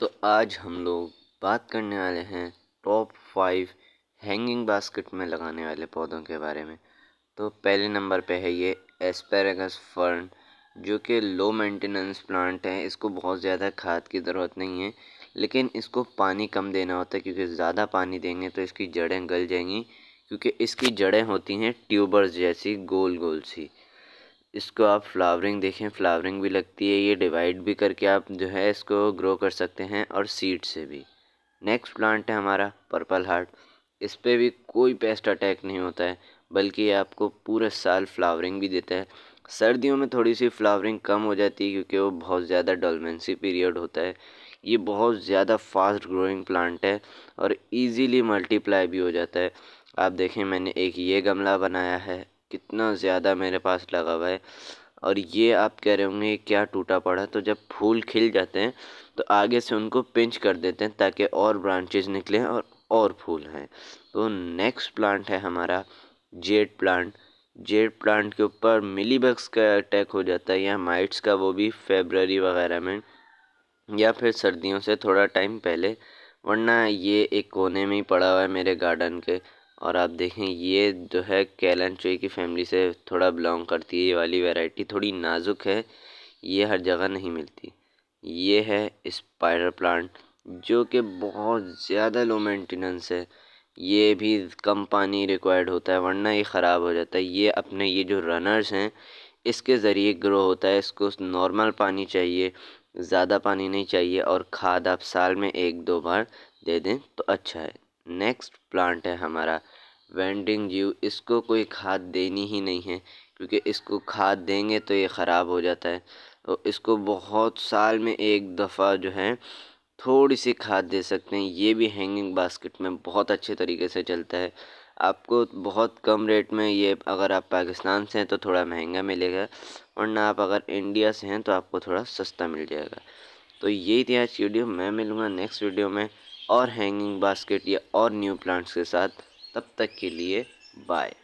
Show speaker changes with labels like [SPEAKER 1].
[SPEAKER 1] तो आज हम लोग बात करने वाले हैं टॉप फाइव हैंगिंग बास्केट में लगाने वाले पौधों के बारे में तो पहले नंबर पे है ये एस्पेरेगस फर्न जो कि लो मेंटेनेंस प्लांट है इसको बहुत ज़्यादा खाद की ज़रूरत नहीं है लेकिन इसको पानी कम देना होता है क्योंकि ज़्यादा पानी देंगे तो इसकी जड़ें गल जाएंगी क्योंकि इसकी जड़ें होती हैं ट्यूबर्स जैसी गोल गोल सी इसको आप फ्लावरिंग देखें फ्लावरिंग भी लगती है ये डिवाइड भी करके आप जो है इसको ग्रो कर सकते हैं और सीड से भी नेक्स्ट प्लांट है हमारा पर्पल हार्ट इस पर भी कोई पेस्ट अटैक नहीं होता है बल्कि ये आपको पूरे साल फ्लावरिंग भी देता है सर्दियों में थोड़ी सी फ्लावरिंग कम हो जाती है क्योंकि वो बहुत ज़्यादा डोलमेंसी पीरियड होता है ये बहुत ज़्यादा फास्ट ग्रोइंग प्लांट है और इजीली मल्टीप्लाई भी हो जाता है आप देखें मैंने एक ये गमला बनाया है कितना ज़्यादा मेरे पास लगा हुआ है और ये आप कह रहे होंगे क्या टूटा पड़ा तो जब फूल खिल जाते हैं तो आगे से उनको पिंच कर देते हैं ताकि और ब्रांचेज निकलें और और फूल हैं तो नेक्स्ट प्लांट है हमारा जेड प्लांट जेड प्लांट के ऊपर मिलीबग्स का अटैक हो जाता है या माइट्स का वो भी फेबररी वगैरह में या फिर सर्दियों से थोड़ा टाइम पहले वरना ये एक कोने में ही पड़ा हुआ है मेरे गार्डन के और आप देखें ये जो है कैलनचोई की फैमिली से थोड़ा बिलोंग करती है ये वाली वैरायटी थोड़ी नाजुक है ये हर जगह नहीं मिलती ये है स्पाइडर प्लांट जो कि बहुत ज़्यादा लो मेंटेनेंस है ये भी कम पानी रिक्वायर्ड होता है वरना ये ख़राब हो जाता है ये अपने ये जो रनर्स हैं इसके ज़रिए ग्रो होता है इसको नॉर्मल पानी चाहिए ज़्यादा पानी नहीं चाहिए और खाद आप साल में एक दो बार दे दें तो अच्छा है नेक्स्ट प्लांट है हमारा वेंडिंग जीव इसको कोई खाद देनी ही नहीं है क्योंकि इसको खाद देंगे तो ये ख़राब हो जाता है और इसको बहुत साल में एक दफ़ा जो है थोड़ी सी खाद दे सकते हैं ये भी हैंगिंग बास्केट में बहुत अच्छे तरीके से चलता है आपको बहुत कम रेट में ये अगर आप पाकिस्तान से हैं तो थोड़ा महंगा मिलेगा और ना आप अगर इंडिया से हैं तो आपको थोड़ा सस्ता मिल जाएगा तो यही थी आज की वीडियो मैं मिलूँगा नेक्स्ट वीडियो में और हैंगिंग बास्केट या और न्यू प्लांट्स के साथ तब तक के लिए बाय